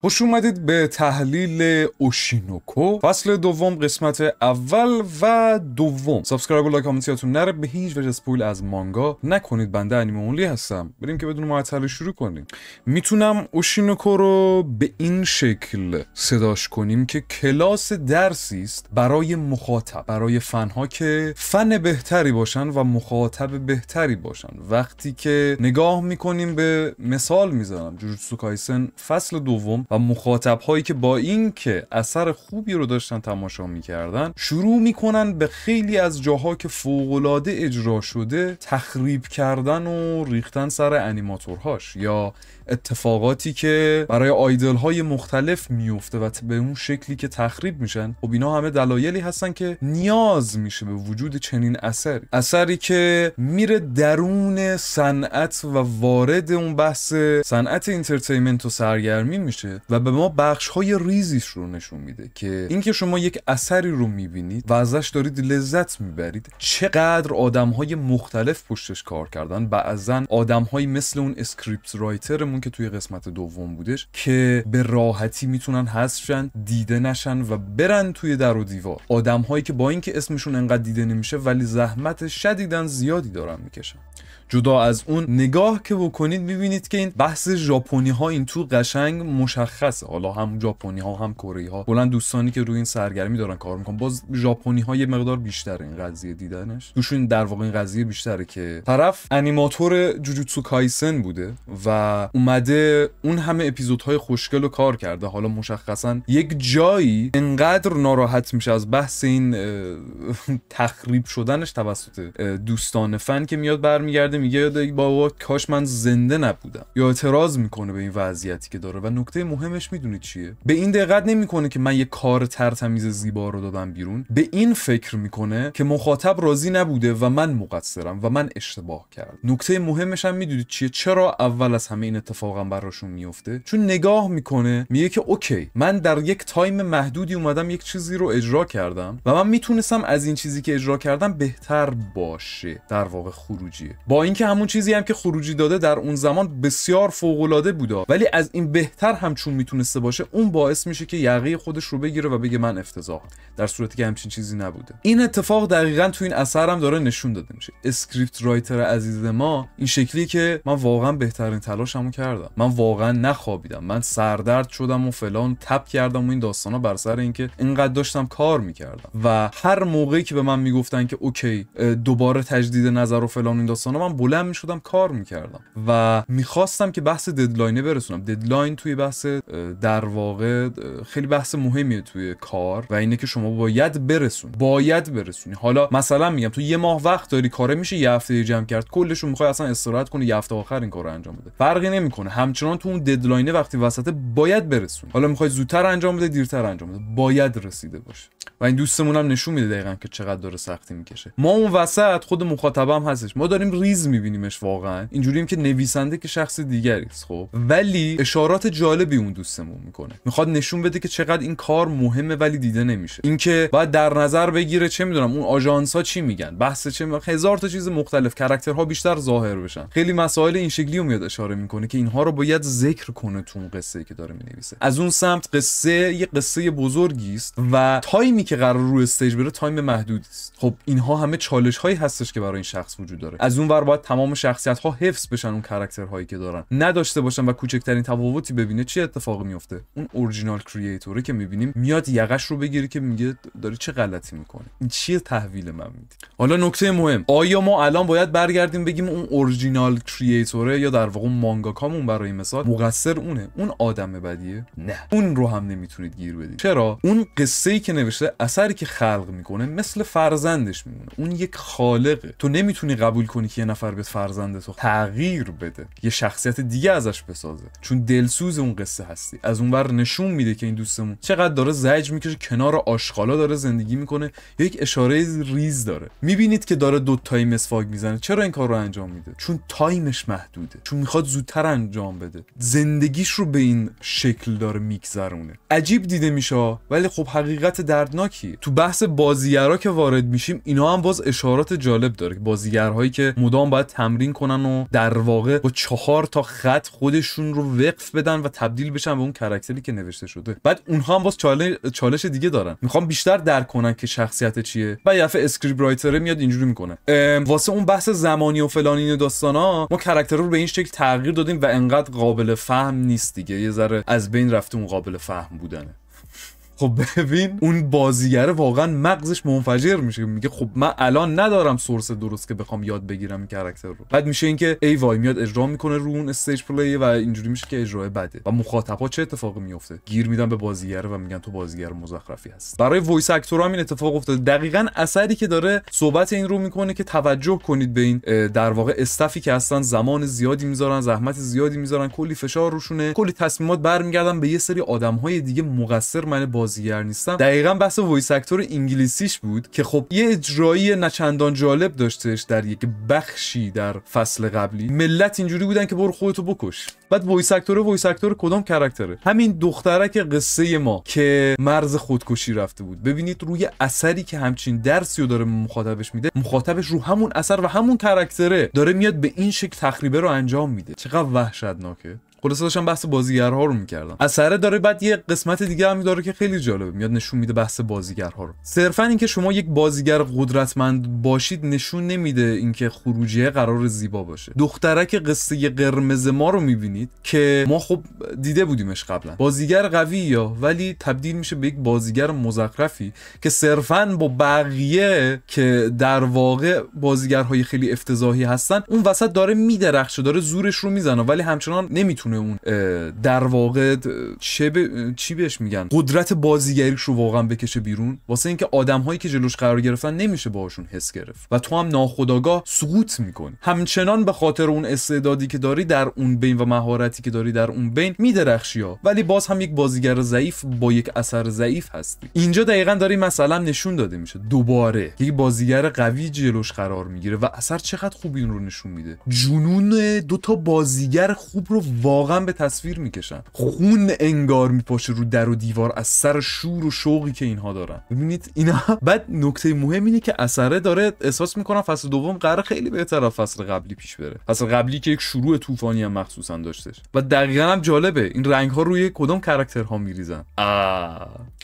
خوش اومدید به تحلیل اوشینوکو فصل دوم قسمت اول و دوم سابسکرایب و لایک کامنت یادتون نره به هیچ وجه اسپویل از مانگا نکنید بنده انیمه هستم بریم که بدون معطلی شروع کنیم میتونم اوشینوکو رو به این شکل صداش کنیم که کلاس درسی است برای مخاطب برای فنها که فن بهتری باشن و مخاطب بهتری باشن وقتی که نگاه میکنیم به مثال میزنم جوجوتسو کایسن فصل دوم و مخاطب هایی که با اینکه اثر خوبی رو داشتن تماشا میکردن شروع میکنن به خیلی از جاها که فوق العاده اجرا شده تخریب کردن و ریختن سر انیماتورهاش یا اتفاقاتی که برای آیدل های مختلف میفته و به اون شکلی که تخریب میشن خب اینا همه دلایلی هستن که نیاز میشه به وجود چنین اثر اثری که میره درون صنعت و وارد اون بحث صنعت اینترتینمنت و سرگرمی میشه و به ما بخش های ریزیش رو نشون میده که اینکه شما یک اثری رو میبینید و ازش دارید لذت میبرید چقدر آدم های مختلف پشتش کار کردن بعضا آدم های مثل اون اسکریپت رایترمون که توی قسمت دوم بودش که به راحتی میتونن حذفشن دیده نشن و برن توی در و دیوار آدم هایی که با اینکه اسمشون انقدر دیده نمیشه ولی زحمت شدیدن زیادی دارن میکشن جدا از اون نگاه که بکنید ببینید که این بحث ژاپنی ها این تو قشنگ مشخصه حالا هم ژاپنی ها هم کره ها بلند دوستانی که روی این سرگرمی دارن کار میکنن باز ژاپنی ها یه مقدار بیشتر این قضیه دیدنش دوشون در واقع این قضیه بیشتره که طرف انیماتور جوجوتسو کایسن بوده و اومده اون همه اپیزودهای خوشگل رو کار کرده حالا مشخصا یک جایی انقدر ناراحت میشه از بحث این تخریب شدنش توسط دوستان فن که میاد برمیگرده میگه میگه بابا کاش من زنده نبودم یا اعتراض میکنه به این وضعیتی که داره و نکته مهمش میدونید چیه به این دقت نمیکنه که من یه کار ترتمیز زیبا رو دادم بیرون به این فکر میکنه که مخاطب راضی نبوده و من مقصرم و من اشتباه کردم نکته مهمش هم میدونید چیه چرا اول از همه این اتفاقم براشون میفته چون نگاه میکنه میگه که اوکی من در یک تایم محدودی اومدم یک چیزی رو اجرا کردم و من میتونستم از این چیزی که اجرا کردم بهتر باشه در واقع خروجی. با اینکه همون چیزی هم که خروجی داده در اون زمان بسیار فوق العاده بوده ولی از این بهتر هم چون میتونسته باشه اون باعث میشه که یقه خودش رو بگیره و بگه من افتضاح در صورتی که همچین چیزی نبوده این اتفاق دقیقا تو این اثر هم داره نشون داده میشه اسکریپت رایتر عزیز ما این شکلی که من واقعا بهترین تلاشمو کردم من واقعا نخوابیدم من سردرد شدم و فلان تپ کردم و این داستانا بر سر اینکه اینقدر داشتم کار میکردم و هر موقعی که به من میگفتن که اوکی دوباره تجدید نظر و فلان این داستانا من بلند میشدم کار میکردم و میخواستم که بحث ددلاینه برسونم ددلاین توی بحث در واقع خیلی بحث مهمیه توی کار و اینه که شما باید برسون باید برسونی حالا مثلا میگم تو یه ماه وقت داری کاره میشه یه هفته جمع کرد کلش رو میخوای اصلا استراحت کنی یه هفته آخر این کارو انجام بده فرقی نمیکنه همچنان تو اون ددلاینه وقتی وسط باید برسونی حالا میخوای زودتر انجام بده دیرتر انجام بده باید رسیده باشه و این دوستمون هم نشون میده دقیقا که چقدر داره سختی میکشه ما اون وسط خود مخاطبم هستش ما داریم ریز میبینیمش واقعا اینجوریم که نویسنده که شخص دیگری است خب ولی اشارات جالبی اون دوستمون میکنه میخواد نشون بده که چقدر این کار مهمه ولی دیده نمیشه اینکه باید در نظر بگیره چه میدونم اون آژانس ها چی میگن بحث چه میگن هزار تا چیز مختلف کرکترها بیشتر ظاهر بشن خیلی مسائل این شکلی میاد اشاره میکنه که اینها رو باید ذکر کنه تو اون قصه که داره مینویسه از اون سمت قصه یه قصه بزرگی است و تایمی که قرار رو استیج بره تایم محدودی است خب اینها همه چالش هایی هستش که برای این شخص وجود داره از اون ور تمام شخصیت ها حفظ بشن اون هایی که دارن نداشته باشن و کوچکترین تفاوتی ببینه چی اتفاقی میفته اون اورجینال کریئتوره که میبینیم میاد یقش رو بگیره که میگه داری چه غلطی میکنه این چیه تحویل من میدی حالا نکته مهم آیا ما الان باید برگردیم بگیم اون اورجینال کریئتوره یا در واقع مانگاکامون برای مثال مقصر اونه اون آدم بدیه نه اون رو هم نمیتونید گیر بدید چرا اون قصه ای که نوشته اثری که خلق میکنه مثل فرزندش میمونه اون یک خالقه تو نمیتونی قبول کنی که نفر به فرزند تو تغییر بده یه شخصیت دیگه ازش بسازه چون دلسوز اون قصه هستی از اونور نشون میده که این دوستمون چقدر داره زجر میکشه کنار آشغالا داره زندگی میکنه یک اشاره ریز داره میبینید که داره دو تای مسواک میزنه چرا این کار رو انجام میده چون تایمش محدوده چون میخواد زودتر انجام بده زندگیش رو به این شکل داره میگذرونه عجیب دیده میشه ولی خب حقیقت دردناکی تو بحث بازیگرا که وارد میشیم اینا هم باز اشارات جالب داره بازیگرهایی که مدام باید تمرین کنن و در واقع با چهار تا خط خودشون رو وقف بدن و تبدیل بشن به اون کاراکتری که نوشته شده بعد اونها هم باز چالش دیگه دارن میخوام بیشتر درک کنن که شخصیت چیه و یه اسکریپت رایتر میاد اینجوری میکنه واسه اون بحث زمانی و فلان این داستانا ما کاراکتر رو به این شکل تغییر دادیم و انقدر قابل فهم نیست دیگه یه ذره از بین رفته اون قابل فهم بودنه خب ببین اون بازیگره واقعا مغزش منفجر میشه میگه خب من الان ندارم سورس درست که بخوام یاد بگیرم این کاراکتر رو بعد میشه اینکه ای وای میاد اجرا میکنه رو اون استیج پلی و اینجوری میشه که اجرای بده و مخاطبا چه اتفاقی میفته گیر میدن به بازیگره و میگن تو بازیگر مزخرفی هست برای وایس اکتور هم این اتفاق افتاده دقیقا اثری که داره صحبت این رو میکنه که توجه کنید به این در واقع استفی که هستن زمان زیادی میذارن زحمت زیادی میذارن کلی فشار روشونه کلی تصمیمات برمیگردن به یه سری آدمهای دیگه مقصر من باز بازیگر نیستم دقیقا بحث وایس اکتور انگلیسیش بود که خب یه اجرایی نچندان جالب داشتش در یک بخشی در فصل قبلی ملت اینجوری بودن که برو خودتو بکش بعد وایس اکتور وایس اکتور کدام کرکتره همین دخترک قصه ما که مرز خودکشی رفته بود ببینید روی اثری که همچین درسی رو داره مخاطبش میده مخاطبش رو همون اثر و همون کرکتره داره میاد به این شکل تخریبه رو انجام میده چقدر وحشتناکه خلاصه داشتم بحث بازیگرها رو میکردم اثر داره بعد یه قسمت دیگه هم داره که خیلی جالبه میاد نشون میده بحث بازیگرها رو صرفا اینکه شما یک بازیگر قدرتمند باشید نشون نمیده اینکه خروجی قرار زیبا باشه دخترک قصه قرمز ما رو میبینید که ما خب دیده بودیمش قبلا بازیگر قوی یا ولی تبدیل میشه به یک بازیگر مزخرفی که صرفا با بقیه که در واقع بازیگرهای خیلی افتضاحی هستن اون وسط داره میدرخشه داره زورش رو میزنه ولی همچنان نمیتونه اون در واقع چه چی بهش میگن قدرت بازیگریش رو واقعا بکشه بیرون واسه اینکه آدمهایی که جلوش قرار گرفتن نمیشه باهاشون حس گرفت و تو هم ناخداگاه سقوط میکنی همچنان به خاطر اون استعدادی که داری در اون بین و مهارتی که داری در اون بین میدرخشی ها ولی باز هم یک بازیگر ضعیف با یک اثر ضعیف هستی اینجا دقیقا داری مثلا نشون داده میشه دوباره یک بازیگر قوی جلوش قرار میگیره و اثر چقدر خوبی این رو نشون میده جنون تا بازیگر خوب رو واقعا به تصویر میکشن خون انگار میپاشه رو در و دیوار از سر شور و شوقی که اینها دارن ببینید اینا بعد نکته مهم اینه که اثره داره احساس میکنم فصل دوم قرار خیلی بهتر از فصل قبلی پیش بره فصل قبلی که یک شروع طوفانی هم مخصوصا داشتش و دقیقا هم جالبه این رنگ ها روی کدام کرکترها میریزن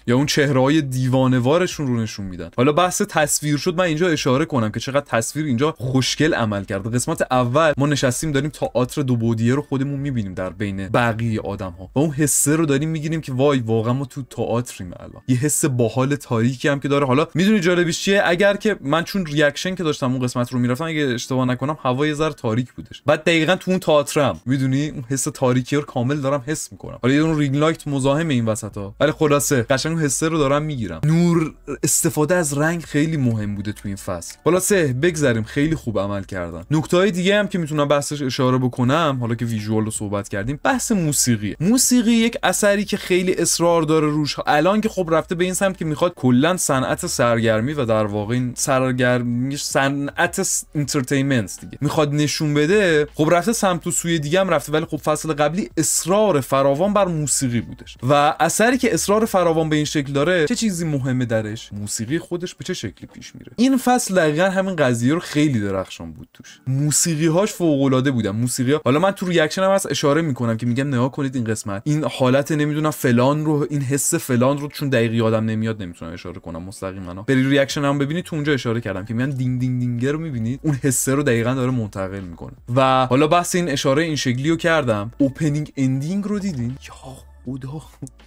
یا اون چهره های دیوانوارشون رو نشون میدن حالا بحث تصویر شد من اینجا اشاره کنم که چقدر تصویر اینجا خوشگل عمل کرده قسمت اول ما نشستیم داریم تا دو بودیه رو خودمون میبینیم در بین بقیه آدم ها و اون حسه رو داریم میگیریم که وای واقعا ما تو تئاتریم الان یه حس باحال تاریکی هم که داره حالا میدونی جالبیش چیه اگر که من چون ریاکشن که داشتم اون قسمت رو میرفتم اگه اشتباه نکنم هوای زر تاریک بودش بعد دقیقا تو اون تئاترم میدونی اون حس تاریکی رو کامل دارم حس میکنم حالا یه اون رینگ لایت مزاحم این وسطا ها ولی خلاصه قشنگ اون حسه رو دارم میگیرم نور استفاده از رنگ خیلی مهم بوده تو این فصل خلاصه بگذریم خیلی خوب عمل کردن نکته های دیگه هم که میتونم بحثش اشاره بکنم حالا که ویژوال رو صحبت کردیم بحث موسیقی موسیقی یک اثری که خیلی اصرار داره روش الان که خب رفته به این سمت که میخواد کلا صنعت سرگرمی و در واقع این سرگرمی صنعت انترتینمنت دیگه میخواد نشون بده خب رفته سمت و سوی دیگه هم رفته ولی خب فصل قبلی اصرار فراوان بر موسیقی بودش و اثری که اصرار فراوان به این شکل داره چه چیزی مهمه درش موسیقی خودش به چه شکلی پیش میره این فصل دقیقا همین قضیه رو خیلی درخشان بود توش موسیقی هاش فوق العاده بودن موسیقی ها... حالا من تو ریاکشن هم اشاره اشاره میکنم که میگم نگاه کنید این قسمت این حالت نمیدونم فلان رو این حس فلان رو چون دقیق یادم نمیاد نمیتونم اشاره کنم مستقیما بری ریاکشن هم ببینید تو اونجا اشاره کردم که میگن دینگ دینگ دینگ رو میبینید اون حسه رو دقیقا داره منتقل میکنه و حالا بحث این اشاره این شکلی رو کردم اوپنینگ اندینگ رو دیدین یا بودا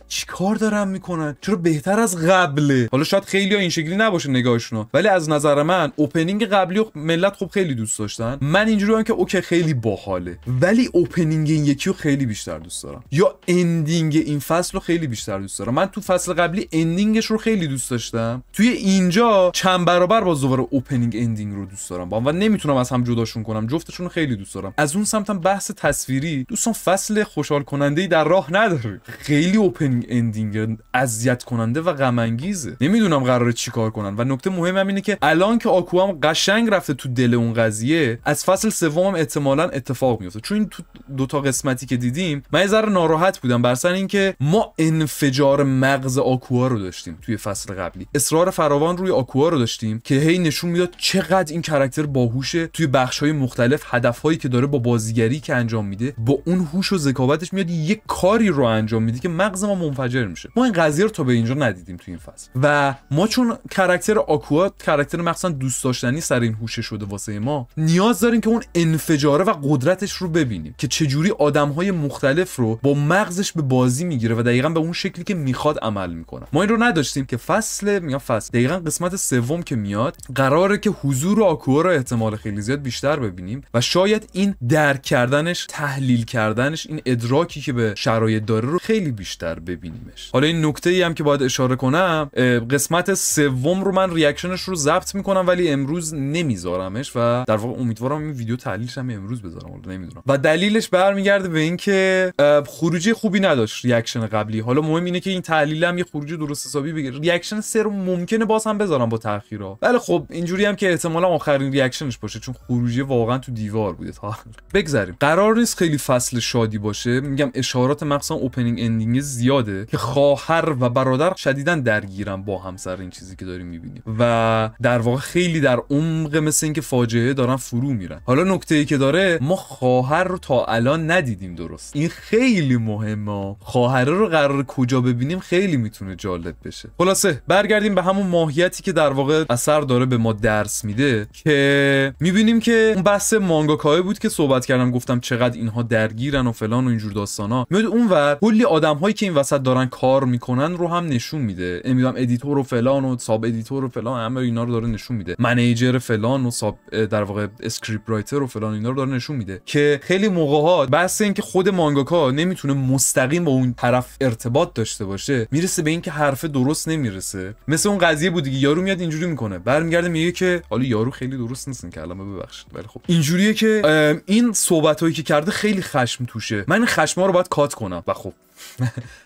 چیکار دارم میکنن چرا بهتر از قبله حالا شاید خیلی ها این شکلی نباشه نگاهشون ولی از نظر من اوپنینگ قبلی و ملت خب خیلی دوست داشتن من اینجوری که اوکی خیلی باحاله ولی اوپنینگ این یکی رو خیلی بیشتر دوست دارم یا اندینگ این فصل رو خیلی بیشتر دوست دارم من تو فصل قبلی اندینگش رو خیلی دوست داشتم توی اینجا چند برابر باز دوباره اوپنینگ اندینگ رو دوست دارم با و نمیتونم از هم جداشون کنم جفتشون رو خیلی دوست دارم از اون سمتم بحث تصویری دوستان فصل خوشحال کننده در راه نداره خیلی اوپن اندینگ اذیت کننده و غم انگیزه نمیدونم قراره چیکار کنن و نکته مهم هم اینه که الان که آکوام قشنگ رفته تو دل اون قضیه از فصل سوم احتمالا اتفاق میفته چون این تو دو قسمتی که دیدیم من یه ذره ناراحت بودم بر سر اینکه ما انفجار مغز آکوا رو داشتیم توی فصل قبلی اصرار فراوان روی آکوا رو داشتیم که هی نشون میداد چقدر این کرکتر باهوشه توی بخش های مختلف هدف هایی که داره با بازیگری که انجام میده با اون هوش و ذکاوتش میاد یه کاری رو انجام انجام میدی که مغز ما منفجر میشه ما این قضیه رو تا به اینجا ندیدیم تو این فصل و ما چون کاراکتر آکوا کاراکتر مخصوصا دوست داشتنی سر این هوشه شده واسه ما نیاز داریم که اون انفجاره و قدرتش رو ببینیم که چجوری آدمهای مختلف رو با مغزش به بازی میگیره و دقیقا به اون شکلی که میخواد عمل میکنه ما این رو نداشتیم که فصل میگم فصل دقیقا قسمت سوم که میاد قراره که حضور آکوا رو احتمال خیلی زیاد بیشتر ببینیم و شاید این درک کردنش تحلیل کردنش این ادراکی که به شرایط داره رو خیلی بیشتر ببینیمش حالا این نکته ای هم که باید اشاره کنم قسمت سوم رو من ریاکشنش رو ضبط میکنم ولی امروز نمیذارمش و در واقع امیدوارم این ویدیو تحلیلش هم امروز بذارم ولی نمیدونم و دلیلش برمیگرده به اینکه خروجی خوبی نداشت ریاکشن قبلی حالا مهم اینه که این تحلیلم یه خروجی درست حسابی بگیره ریاکشن سر ممکنه باز هم بذارم با تاخیرا ولی خب اینجوری هم که احتمالا آخرین ریاکشنش باشه چون خروجی واقعا تو دیوار بوده تا بگذریم قرار نیست خیلی فصل شادی باشه میگم اشارات مخصوصا اوپنینگ این اندینگ زیاده که خواهر و برادر شدیدا درگیرن با همسر این چیزی که داریم میبینیم و در واقع خیلی در عمق مثل اینکه فاجعه دارن فرو میرن حالا نکته ای که داره ما خواهر رو تا الان ندیدیم درست این خیلی مهمه خواهره رو قرار کجا ببینیم خیلی میتونه جالب بشه خلاصه برگردیم به همون ماهیتی که در واقع اثر داره به ما درس میده که میبینیم که اون بحث مانگاکای بود که صحبت کردم گفتم چقدر اینها درگیرن و فلان و اینجور داستانا میاد اونور کلی آدم هایی که این وسط دارن کار میکنن رو هم نشون میده نمیدونم ادیتور و فلان و ساب ادیتور و فلان همه اینا رو داره نشون میده منیجر فلان و ساب در واقع اسکریپت رایتر و فلان اینا رو داره نشون میده که خیلی موقع ها بحث این که خود مانگاکا نمیتونه مستقیم با اون طرف ارتباط داشته باشه میرسه به اینکه حرف درست نمیرسه مثل اون قضیه بود دیگه یارو میاد اینجوری میکنه برمیگرده میگه که حالا یارو خیلی درست نیستن که الان ببخشید ولی خب اینجوریه که این صحبت هایی که کرده خیلی خشم توشه من خشم ها رو باید کات کنم و خب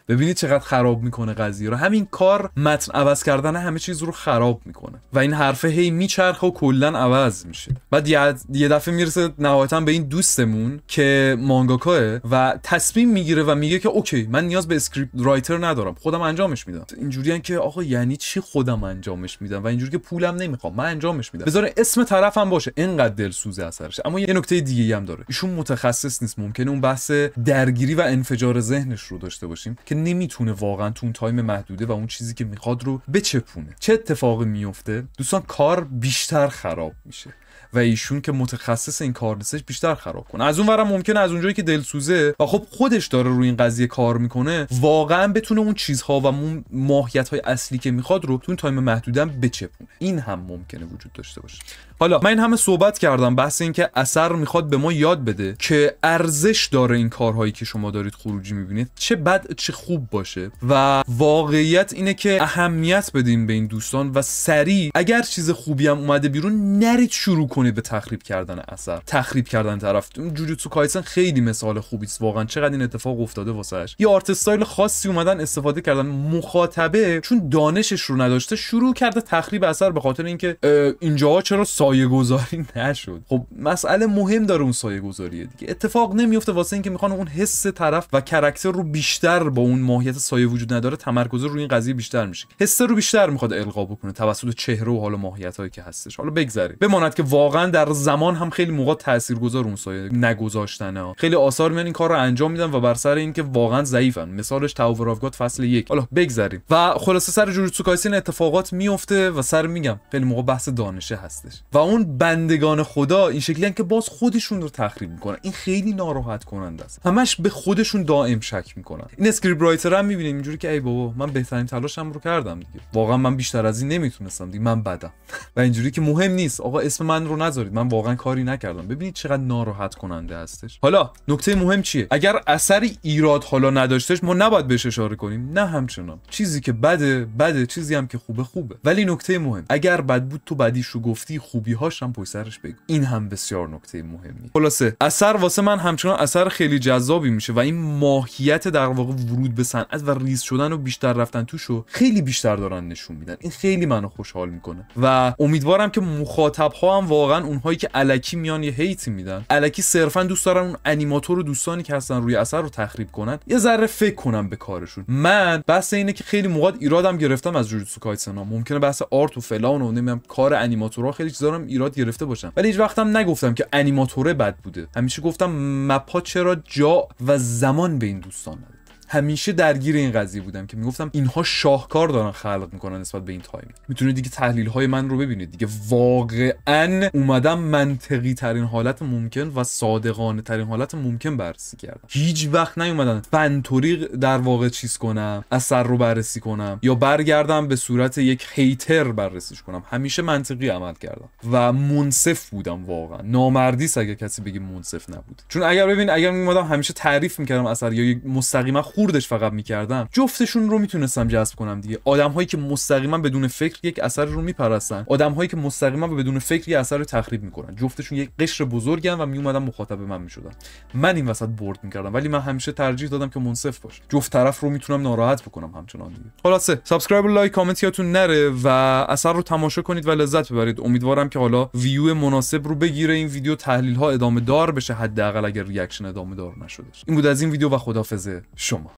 ببینید چقدر خراب میکنه قضیه رو همین کار متن عوض کردن همه چیز رو خراب میکنه و این حرفه هی میچرخه و کلا عوض میشه بعد یه دفعه میرسه نهایتا به این دوستمون که مانگاکاه و تصمیم میگیره و میگه که اوکی من نیاز به اسکریپت رایتر ندارم خودم انجامش میدم اینجوریان که آقا یعنی چی خودم انجامش میدم و اینجوری که پولم نمیخوام من انجامش میدم بذار اسم طرفم باشه انقدر دلسوز اثرش اما یه نکته دیگه هم داره ایشون متخصص نیست ممکنه اون بحث درگیری و انفجار ذهنش رو داشته باشیم که نمیتونه واقعا تو اون تایم محدوده و اون چیزی که میخواد رو بچپونه چه اتفاقی میفته دوستان کار بیشتر خراب میشه و ایشون که متخصص این کار نیستش بیشتر خراب کنه از اونورم ممکنه از اونجایی که دلسوزه و خب خودش داره روی این قضیه کار میکنه واقعا بتونه اون چیزها و اون ماهیت های اصلی که میخواد رو تو اون تایم محدودم بچپونه این هم ممکنه وجود داشته باشه حالا من این همه صحبت کردم بحث اینکه اثر میخواد به ما یاد بده که ارزش داره این کارهایی که شما دارید خروجی میبینید چه بد چه خوب باشه و واقعیت اینه که اهمیت بدیم به این دوستان و سریع اگر چیز خوبی هم اومده بیرون نرید شروع کنید به تخریب کردن اثر تخریب کردن طرف جوجوتسو کایسن خیلی مثال خوبی است واقعا چقدر این اتفاق افتاده واسش یه آرت استایل خاصی اومدن استفاده کردن مخاطبه چون دانشش رو نداشته شروع کرده تخریب اثر به خاطر اینکه اینجاها چرا سا سایه گذاری نشد خب مسئله مهم داره اون سایه گذاریه دیگه اتفاق نمیفته واسه اینکه میخوان اون حس طرف و کرکتر رو بیشتر با اون ماهیت سایه وجود نداره تمرکز رو این قضیه بیشتر میشه حس رو بیشتر میخواد القا بکنه توسط چهره و حالا ماهیت هایی که هستش حالا بگذره بماند که واقعا در زمان هم خیلی موقع تاثیرگذار اون سایه نگذاشتن ها خیلی آثار میان این کار رو انجام میدن و بر سر اینکه واقعا ضعیفن مثالش تاور فصل یک حالا بگذریم و خلاصه سر جوجوتسو کایسن اتفاقات میفته و سر میگم خیلی موقع بحث دانشه هستش و اون بندگان خدا این شکلی که باز خودشون رو تخریب میکنن این خیلی ناراحت کننده است همش به خودشون دائم شک میکنن این اسکریپت رایتر هم میبینیم اینجوری که ای بابا من بهترین تلاشم رو کردم دیگه واقعا من بیشتر از این نمیتونستم دیگه من بدم و اینجوری که مهم نیست آقا اسم من رو نذارید من واقعا کاری نکردم ببینید چقدر ناراحت کننده هستش حالا نکته مهم چیه اگر اثری ایراد حالا نداشتش ما نباید بهش اشاره کنیم نه همچنان چیزی که بده بده چیزی هم که خوبه خوبه ولی نکته مهم اگر بد بود تو بدیشو گفتی خوبی خوبی هم بگو این هم بسیار نکته مهمی خلاصه اثر واسه من همچنان اثر خیلی جذابی میشه و این ماهیت در واقع ورود به صنعت و ریز شدن و بیشتر رفتن توشو خیلی بیشتر دارن نشون میدن این خیلی منو خوشحال میکنه و امیدوارم که مخاطب ها هم واقعا اونهایی که الکی میان یه هیتی میدن الکی صرفا دوست دارن اون انیماتور و دوستانی که هستن روی اثر رو تخریب کنن یه ذره فکر کنم به کارشون من بحث اینه که خیلی موقع ایرادم گرفتم از جوجوتسو کایسنا ممکنه بحث آرت و فلان و نمیدونم کار انیماتورها خیلی چیزا میتونم ایراد گرفته باشم ولی هیچ وقتم نگفتم که انیماتوره بد بوده همیشه گفتم مپا چرا جا و زمان به این دوستان نداره همیشه درگیر این قضیه بودم که میگفتم اینها شاهکار دارن خلق میکنن نسبت به این تایم میتونید دیگه تحلیل های من رو ببینید دیگه واقعا اومدم منطقی ترین حالت ممکن و صادقانه ترین حالت ممکن بررسی کردم هیچ وقت نیومدم فنتوری در واقع چیز کنم اثر رو بررسی کنم یا برگردم به صورت یک هیتر بررسیش کنم همیشه منطقی عمل کردم و منصف بودم واقعا نامردی اگه کسی بگه منصف نبود چون اگر ببین اگر میمادم همیشه تعریف میکردم اثر یا مستقیما خوردش فقط میکردم جفتشون رو میتونستم جذب کنم دیگه آدم هایی که مستقیما بدون فکر یک اثر رو میپرسن آدم هایی که مستقیما و بدون فکر یک اثر رو تخریب میکنن جفتشون یک قشر بزرگن و میومدن مخاطب من میشدن من این وسط برد میکردم ولی من همیشه ترجیح دادم که منصف باش جفت طرف رو میتونم ناراحت بکنم همچنان دیگه خلاصه سابسکرایب و لایک کامنت یادتون نره و اثر رو تماشا کنید و لذت ببرید امیدوارم که حالا ویو مناسب رو بگیره این ویدیو تحلیل ها ادامه دار بشه حداقل اگر ریاکشن ادامه دار نشدش این بود از این ویدیو و خدافظ شما